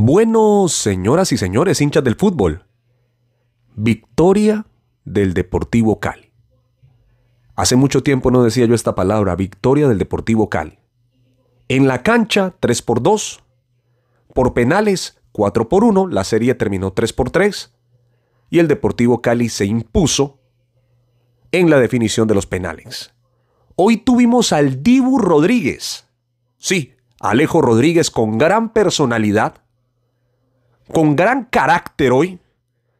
Bueno, señoras y señores, hinchas del fútbol. Victoria del Deportivo Cali. Hace mucho tiempo no decía yo esta palabra, victoria del Deportivo Cali. En la cancha, 3 por 2. Por penales, 4 por 1. La serie terminó 3 por 3. Y el Deportivo Cali se impuso en la definición de los penales. Hoy tuvimos al Dibu Rodríguez. Sí, Alejo Rodríguez con gran personalidad con gran carácter hoy,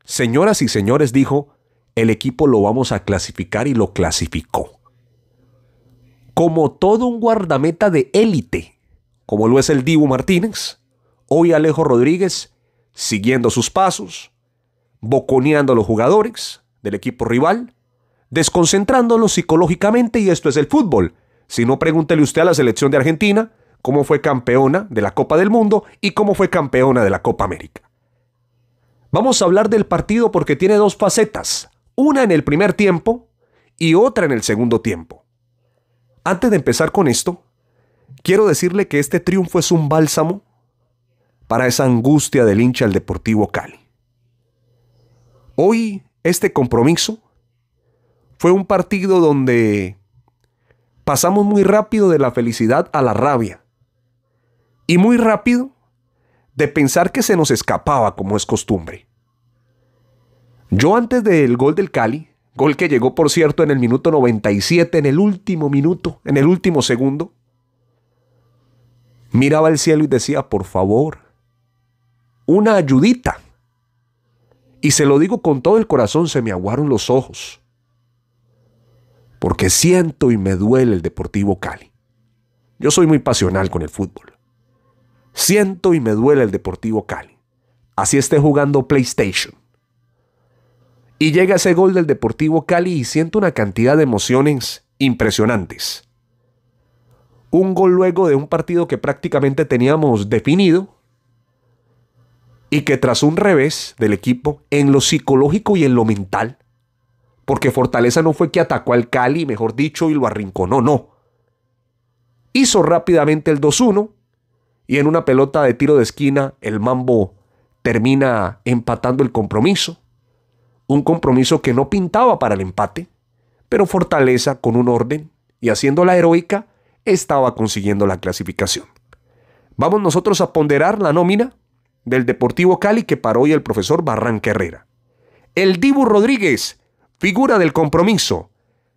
señoras y señores, dijo, el equipo lo vamos a clasificar y lo clasificó. Como todo un guardameta de élite, como lo es el Dibu Martínez, hoy Alejo Rodríguez, siguiendo sus pasos, boconeando a los jugadores del equipo rival, desconcentrándolos psicológicamente y esto es el fútbol. Si no, pregúntele usted a la selección de Argentina, cómo fue campeona de la Copa del Mundo y cómo fue campeona de la Copa América. Vamos a hablar del partido porque tiene dos facetas, una en el primer tiempo y otra en el segundo tiempo. Antes de empezar con esto, quiero decirle que este triunfo es un bálsamo para esa angustia del hincha al Deportivo Cali. Hoy este compromiso fue un partido donde pasamos muy rápido de la felicidad a la rabia, y muy rápido de pensar que se nos escapaba como es costumbre. Yo antes del gol del Cali, gol que llegó por cierto en el minuto 97, en el último minuto, en el último segundo, miraba al cielo y decía, por favor, una ayudita. Y se lo digo con todo el corazón, se me aguaron los ojos. Porque siento y me duele el Deportivo Cali. Yo soy muy pasional con el fútbol. Siento y me duele el Deportivo Cali. Así esté jugando PlayStation. Y llega ese gol del Deportivo Cali y siento una cantidad de emociones impresionantes. Un gol luego de un partido que prácticamente teníamos definido y que tras un revés del equipo en lo psicológico y en lo mental, porque Fortaleza no fue que atacó al Cali, mejor dicho, y lo arrinconó, no. Hizo rápidamente el 2-1 y en una pelota de tiro de esquina el Mambo termina empatando el compromiso. Un compromiso que no pintaba para el empate, pero Fortaleza con un orden y haciéndola heroica estaba consiguiendo la clasificación. Vamos nosotros a ponderar la nómina del Deportivo Cali que paró hoy el profesor Barranca Herrera. El Dibu Rodríguez, figura del compromiso,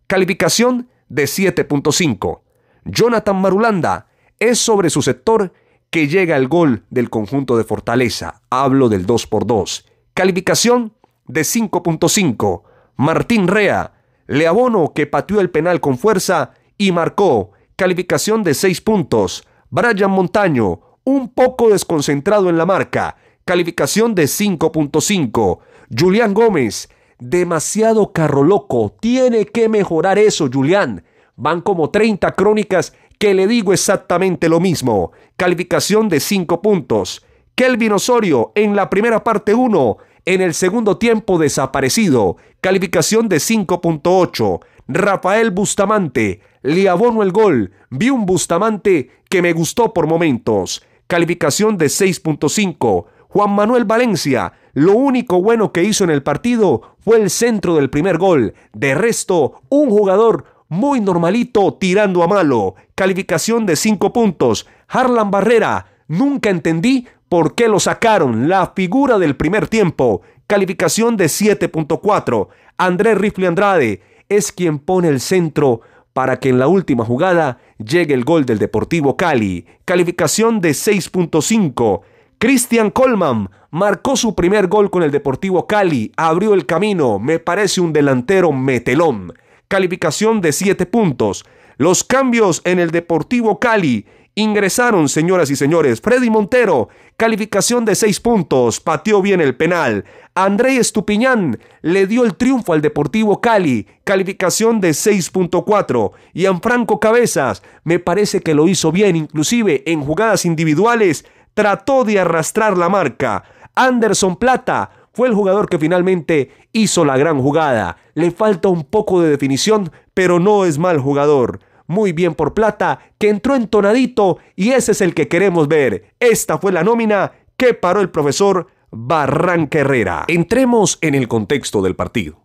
calificación de 7.5. Jonathan Marulanda es sobre su sector que llega el gol del conjunto de Fortaleza. Hablo del 2 por 2. Calificación de 5.5. Martín Rea, le abono que pateó el penal con fuerza y marcó. Calificación de 6 puntos. Brian Montaño, un poco desconcentrado en la marca. Calificación de 5.5. Julián Gómez, demasiado carro loco. Tiene que mejorar eso, Julián. Van como 30 crónicas que le digo exactamente lo mismo. Calificación de 5 puntos. Kelvin Osorio en la primera parte 1, en el segundo tiempo desaparecido. Calificación de 5.8. Rafael Bustamante, le abono el gol. Vi un Bustamante que me gustó por momentos. Calificación de 6.5. Juan Manuel Valencia, lo único bueno que hizo en el partido fue el centro del primer gol. De resto, un jugador muy normalito tirando a malo, calificación de 5 puntos. Harlan Barrera, nunca entendí por qué lo sacaron, la figura del primer tiempo, calificación de 7.4. Andrés Rifle Andrade es quien pone el centro para que en la última jugada llegue el gol del Deportivo Cali, calificación de 6.5. Christian Colman marcó su primer gol con el Deportivo Cali, abrió el camino, me parece un delantero metelón calificación de 7 puntos. Los cambios en el Deportivo Cali ingresaron, señoras y señores, Freddy Montero, calificación de 6 puntos, pateó bien el penal. André Estupiñán le dio el triunfo al Deportivo Cali, calificación de 6.4. Y Anfranco Cabezas, me parece que lo hizo bien, inclusive en jugadas individuales, trató de arrastrar la marca. Anderson Plata, fue el jugador que finalmente hizo la gran jugada. Le falta un poco de definición, pero no es mal jugador. Muy bien por plata, que entró entonadito y ese es el que queremos ver. Esta fue la nómina que paró el profesor Barranca Herrera. Entremos en el contexto del partido.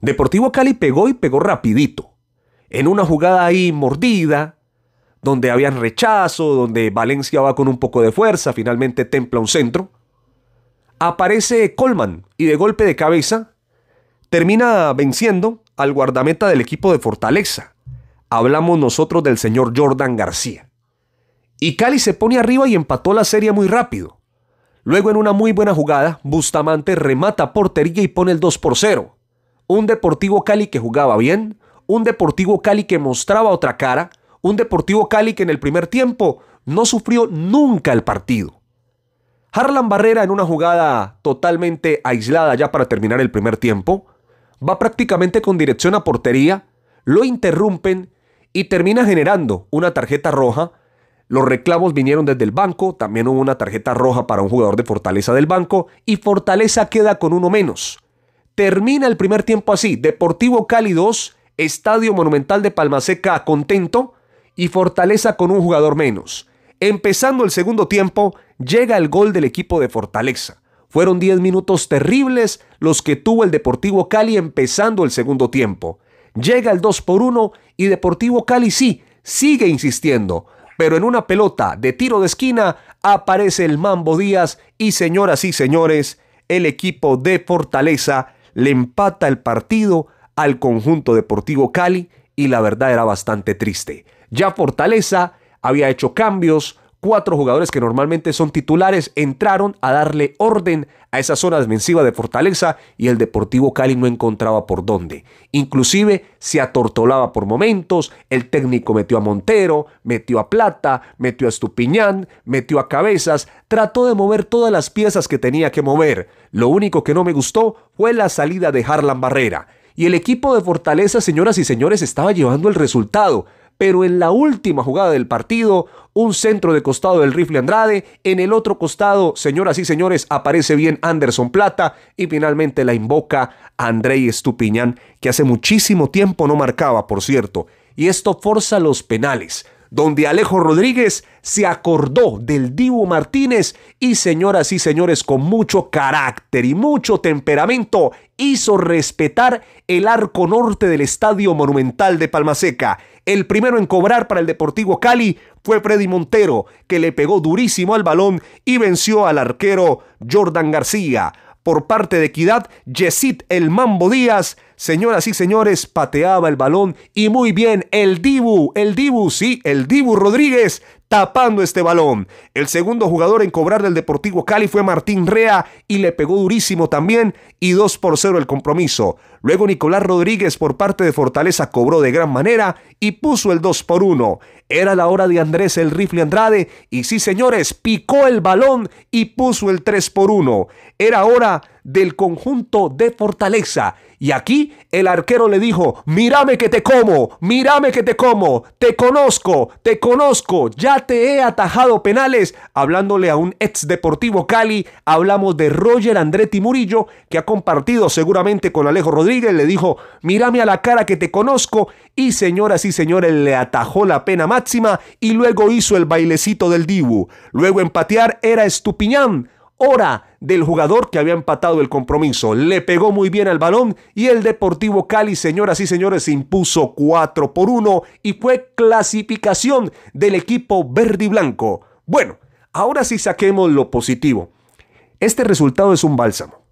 Deportivo Cali pegó y pegó rapidito. En una jugada ahí mordida, donde había rechazo, donde Valencia va con un poco de fuerza, finalmente templa un centro aparece Coleman y de golpe de cabeza termina venciendo al guardameta del equipo de Fortaleza. Hablamos nosotros del señor Jordan García. Y Cali se pone arriba y empató la serie muy rápido. Luego en una muy buena jugada, Bustamante remata portería y pone el 2 por 0. Un Deportivo Cali que jugaba bien, un Deportivo Cali que mostraba otra cara, un Deportivo Cali que en el primer tiempo no sufrió nunca el partido. Harlan Barrera en una jugada totalmente aislada ya para terminar el primer tiempo, va prácticamente con dirección a portería, lo interrumpen y termina generando una tarjeta roja. Los reclamos vinieron desde el banco, también hubo una tarjeta roja para un jugador de Fortaleza del banco y Fortaleza queda con uno menos. Termina el primer tiempo así, Deportivo Cali 2, Estadio Monumental de Palmaseca contento y Fortaleza con un jugador menos. Empezando el segundo tiempo, llega el gol del equipo de Fortaleza. Fueron 10 minutos terribles los que tuvo el Deportivo Cali empezando el segundo tiempo. Llega el 2 por 1 y Deportivo Cali sí, sigue insistiendo, pero en una pelota de tiro de esquina aparece el Mambo Díaz y señoras y señores, el equipo de Fortaleza le empata el partido al conjunto Deportivo Cali y la verdad era bastante triste. Ya Fortaleza había hecho cambios, cuatro jugadores que normalmente son titulares entraron a darle orden a esa zona defensiva de Fortaleza y el Deportivo Cali no encontraba por dónde. Inclusive se atortolaba por momentos, el técnico metió a Montero, metió a Plata, metió a Estupiñán, metió a Cabezas, trató de mover todas las piezas que tenía que mover. Lo único que no me gustó fue la salida de Harlan Barrera. Y el equipo de Fortaleza, señoras y señores, estaba llevando el resultado pero en la última jugada del partido, un centro de costado del rifle Andrade, en el otro costado, señoras y señores, aparece bien Anderson Plata y finalmente la invoca Andrei Estupiñán, que hace muchísimo tiempo no marcaba, por cierto, y esto forza los penales donde Alejo Rodríguez se acordó del Divo Martínez y señoras y señores con mucho carácter y mucho temperamento hizo respetar el arco norte del Estadio Monumental de Palmaseca el primero en cobrar para el Deportivo Cali fue Freddy Montero, que le pegó durísimo al balón y venció al arquero Jordan García. Por parte de Equidad, Yesit El Mambo Díaz, señoras y señores, pateaba el balón y muy bien el Dibu, el Dibu, sí, el Dibu Rodríguez tapando este balón. El segundo jugador en cobrar del Deportivo Cali fue Martín Rea y le pegó durísimo también y 2 por 0 el compromiso. Luego Nicolás Rodríguez por parte de Fortaleza cobró de gran manera y puso el 2 por 1. Era la hora de Andrés el rifle Andrade y sí señores, picó el balón y puso el 3 por 1. Era hora del conjunto de Fortaleza. Y aquí el arquero le dijo, mírame que te como, mírame que te como, te conozco, te conozco, ya te he atajado penales. Hablándole a un ex Deportivo Cali, hablamos de Roger Andretti Murillo, que ha compartido seguramente con Alejo Rodríguez, le dijo, mírame a la cara que te conozco. Y señoras y señores, le atajó la pena máxima y luego hizo el bailecito del Dibu. Luego empatear era Estupiñán hora del jugador que había empatado el compromiso. Le pegó muy bien al balón y el Deportivo Cali, señoras y señores, impuso 4 por 1 y fue clasificación del equipo verde y blanco. Bueno, ahora sí saquemos lo positivo. Este resultado es un bálsamo.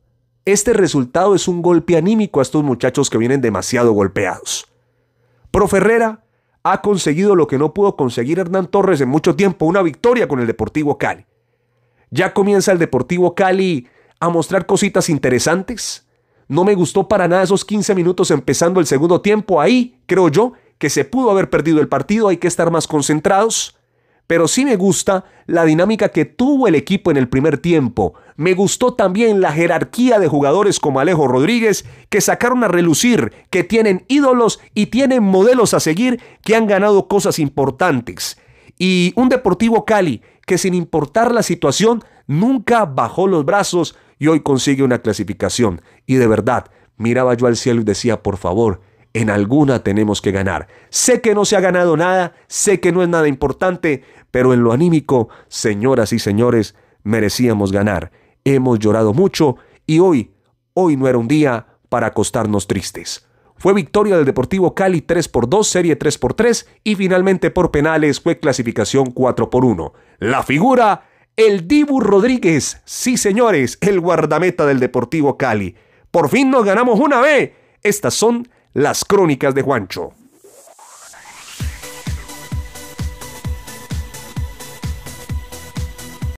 Este resultado es un golpe anímico a estos muchachos que vienen demasiado golpeados. Pro Ferrera ha conseguido lo que no pudo conseguir Hernán Torres en mucho tiempo, una victoria con el Deportivo Cali. Ya comienza el Deportivo Cali a mostrar cositas interesantes. No me gustó para nada esos 15 minutos empezando el segundo tiempo. Ahí creo yo que se pudo haber perdido el partido, hay que estar más concentrados. Pero sí me gusta la dinámica que tuvo el equipo en el primer tiempo. Me gustó también la jerarquía de jugadores como Alejo Rodríguez, que sacaron a relucir, que tienen ídolos y tienen modelos a seguir, que han ganado cosas importantes. Y un Deportivo Cali que sin importar la situación, nunca bajó los brazos y hoy consigue una clasificación. Y de verdad, miraba yo al cielo y decía, por favor, en alguna tenemos que ganar. Sé que no se ha ganado nada, sé que no es nada importante, pero en lo anímico, señoras y señores, merecíamos ganar. Hemos llorado mucho y hoy, hoy no era un día para acostarnos tristes. Fue victoria del Deportivo Cali 3 por 2, serie 3 por 3 y finalmente por penales fue clasificación 4 por 1. La figura, el Dibu Rodríguez. Sí, señores, el guardameta del Deportivo Cali. Por fin nos ganamos una vez. Estas son las crónicas de Juancho.